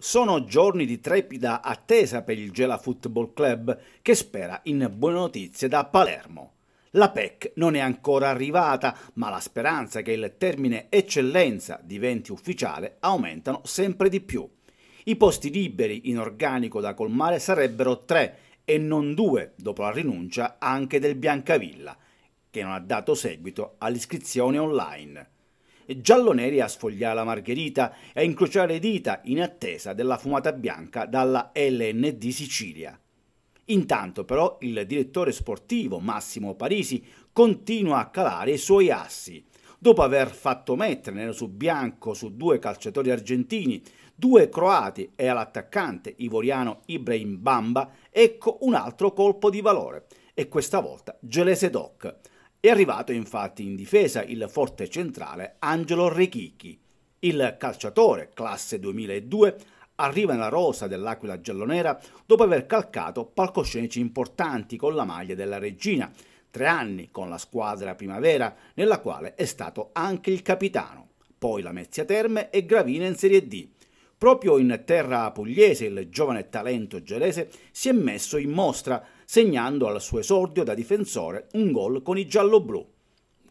Sono giorni di trepida attesa per il Gela Football Club che spera in buone notizie da Palermo. La PEC non è ancora arrivata, ma la speranza che il termine eccellenza diventi ufficiale aumentano sempre di più. I posti liberi in organico da colmare sarebbero tre e non due dopo la rinuncia anche del Biancavilla, che non ha dato seguito all'iscrizione online giallo-neri a sfogliare la margherita e a incrociare le dita in attesa della fumata bianca dalla LND Sicilia. Intanto però il direttore sportivo Massimo Parisi continua a calare i suoi assi, dopo aver fatto mettere nero su bianco su due calciatori argentini, due croati e all'attaccante ivoriano Ibrahim Bamba, ecco un altro colpo di valore, e questa volta Gelese Doc è arrivato infatti in difesa il forte centrale Angelo Rechichi. Il calciatore, classe 2002, arriva nella rosa dell'Aquila giallonera dopo aver calcato palcoscenici importanti con la maglia della regina, tre anni con la squadra primavera, nella quale è stato anche il capitano, poi la Mezzia Terme e Gravina in Serie D, Proprio in terra pugliese il giovane talento gelese si è messo in mostra, segnando al suo esordio da difensore un gol con i gialloblu.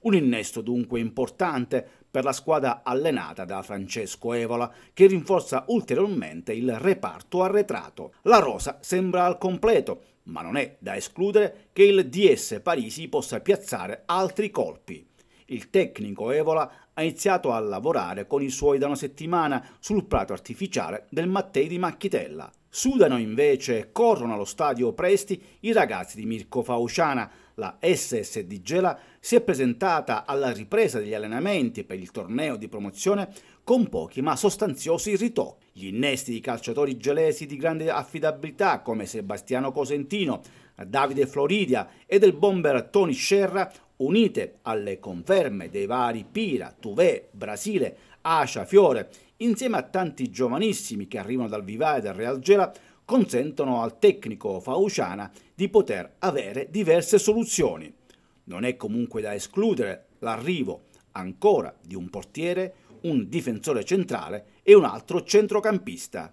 Un innesto dunque importante per la squadra allenata da Francesco Evola, che rinforza ulteriormente il reparto arretrato. La rosa sembra al completo, ma non è da escludere che il DS Parisi possa piazzare altri colpi. Il tecnico Evola ha iniziato a lavorare con i suoi da una settimana sul prato artificiale del Mattei di Macchitella. Sudano invece e corrono allo stadio Presti i ragazzi di Mirko Fauciana. La SS di Gela si è presentata alla ripresa degli allenamenti per il torneo di promozione con pochi ma sostanziosi ritocchi. Gli innesti di calciatori gelesi di grande affidabilità come Sebastiano Cosentino, Davide Floridia e del bomber Tony Scerra unite alle conferme dei vari Pira, Tuvé, Brasile, Ascia, Fiore, insieme a tanti giovanissimi che arrivano dal Vivai e dal Real Gela, consentono al tecnico Fauciana di poter avere diverse soluzioni. Non è comunque da escludere l'arrivo ancora di un portiere, un difensore centrale e un altro centrocampista.